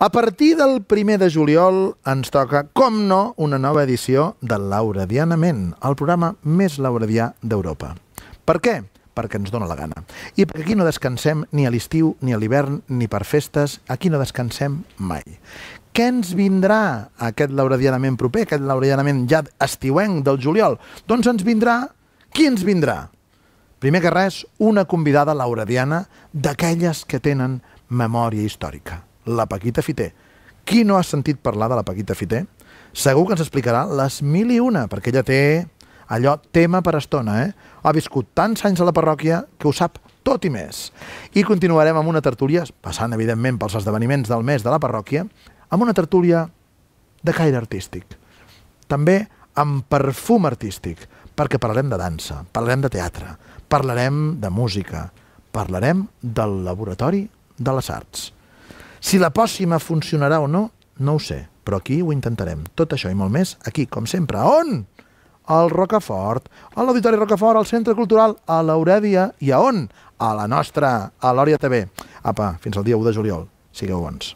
A partir del primer de juliol ens toca, com no, una nova edició del Lauradianament, el programa més lauradià d'Europa. Per què? Perquè ens dona la gana. I perquè aquí no descansem ni a l'estiu, ni a l'hivern, ni per festes, aquí no descansem mai. Què ens vindrà aquest lauradianament proper, aquest lauradianament ja estiuenc del juliol? Doncs ens vindrà... Qui ens vindrà? Primer que res, una convidada lauradiana d'aquelles que tenen memòria històrica la Paquita Fiter. Qui no ha sentit parlar de la Paquita Fiter? Segur que ens explicarà les mil i una, perquè ella té allò tema per estona, eh? Ha viscut tants anys a la parròquia que ho sap tot i més. I continuarem amb una tertúlia, passant evidentment pels esdeveniments del mes de la parròquia, amb una tertúlia de caire artístic. També amb perfum artístic, perquè parlarem de dansa, parlarem de teatre, parlarem de música, parlarem del laboratori de les arts. Si la pòssima funcionarà o no, no ho sé, però aquí ho intentarem. Tot això i molt més, aquí, com sempre. On? Al Rocafort, a l'Auditori Rocafort, al Centre Cultural, a l'Aurèvia i a on? A la nostra, a l'Òria TV. Apa, fins al dia 1 de juliol. Sigueu bons.